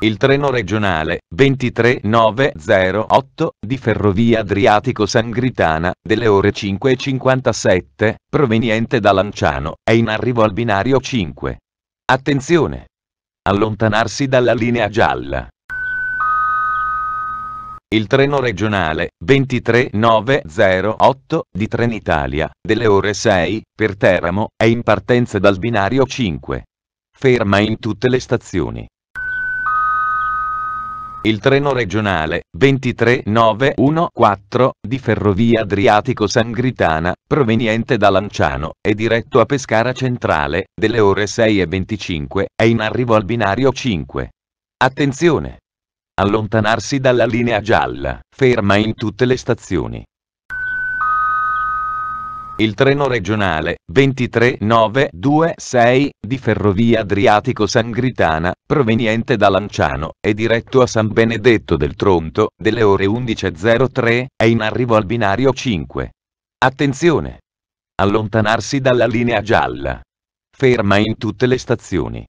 Il treno regionale 23908 di Ferrovia Adriatico Sangritana delle ore 5.57, proveniente da Lanciano, è in arrivo al binario 5. Attenzione! Allontanarsi dalla linea gialla. Il treno regionale 23908 di Trenitalia, delle ore 6, per Teramo, è in partenza dal binario 5. Ferma in tutte le stazioni il treno regionale 23914 di Ferrovia Adriatico-Sangritana, proveniente da Lanciano è diretto a Pescara Centrale, delle ore 6.25, è in arrivo al binario 5. Attenzione! Allontanarsi dalla linea gialla, ferma in tutte le stazioni. Il treno regionale 23926 di Ferrovia Adriatico Sangritana, proveniente da Lanciano è diretto a San Benedetto del Tronto, delle ore 11.03, è in arrivo al binario 5. Attenzione! Allontanarsi dalla linea gialla. Ferma in tutte le stazioni.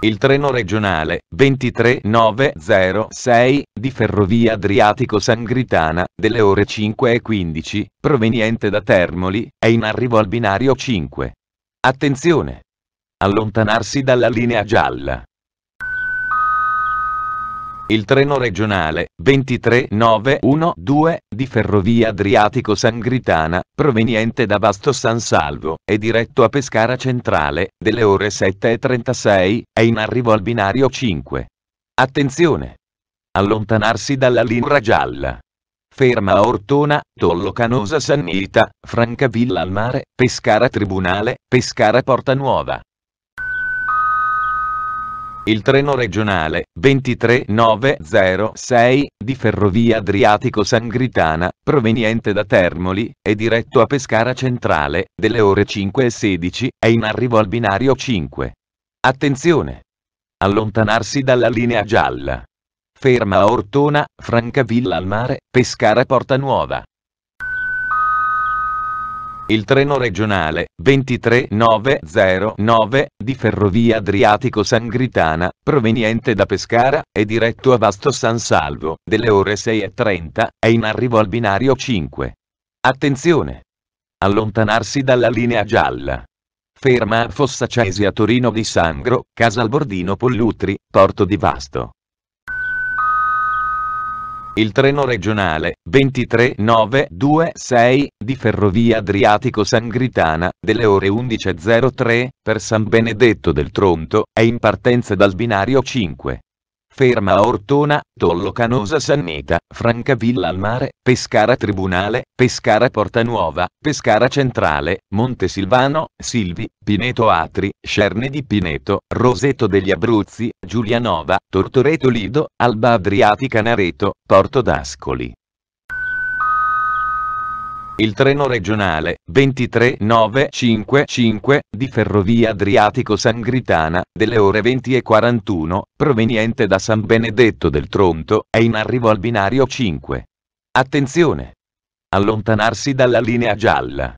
Il treno regionale 23906 di Ferrovia Adriatico-Sangritana delle ore 5.15, proveniente da Termoli, è in arrivo al binario 5. Attenzione! Allontanarsi dalla linea gialla il treno regionale 23912 di Ferrovia Adriatico Sangritana, proveniente da Vasto San Salvo è diretto a Pescara Centrale, delle ore 7.36, è in arrivo al binario 5. Attenzione! Allontanarsi dalla linea gialla. Ferma a Ortona, Tollo Canosa Sannita, Francavilla al mare, Pescara Tribunale, Pescara Porta Nuova il treno regionale 23906 di Ferrovia Adriatico-Sangritana, proveniente da Termoli, è diretto a Pescara Centrale, delle ore 5.16, è in arrivo al binario 5. Attenzione! Allontanarsi dalla linea gialla. Ferma a Ortona, Francavilla al mare, Pescara Porta Nuova il treno regionale 23909 di Ferrovia Adriatico-Sangritana, proveniente da Pescara, è diretto a Vasto San Salvo, delle ore 6.30, è in arrivo al binario 5. Attenzione! Allontanarsi dalla linea gialla. Ferma a Fossacesi a Torino di Sangro, Casalbordino Pollutri, Porto di Vasto il treno regionale 23926 di Ferrovia Adriatico Sangritana, delle ore 11.03, per San Benedetto del Tronto, è in partenza dal binario 5. Ferma Ortona, Tollo Canosa Sannita, Francavilla al mare, Pescara Tribunale, Pescara Porta Nuova, Pescara Centrale, Montesilvano, Silvi, Pineto Atri, Scerne di Pineto, Roseto degli Abruzzi, Giulianova, Tortoreto Lido, Alba Adriatica Nareto, Porto d'Ascoli, il treno regionale 23955 di Ferrovia Adriatico-Sangritana, delle ore 20.41, proveniente da San Benedetto del Tronto, è in arrivo al binario 5. Attenzione! Allontanarsi dalla linea gialla.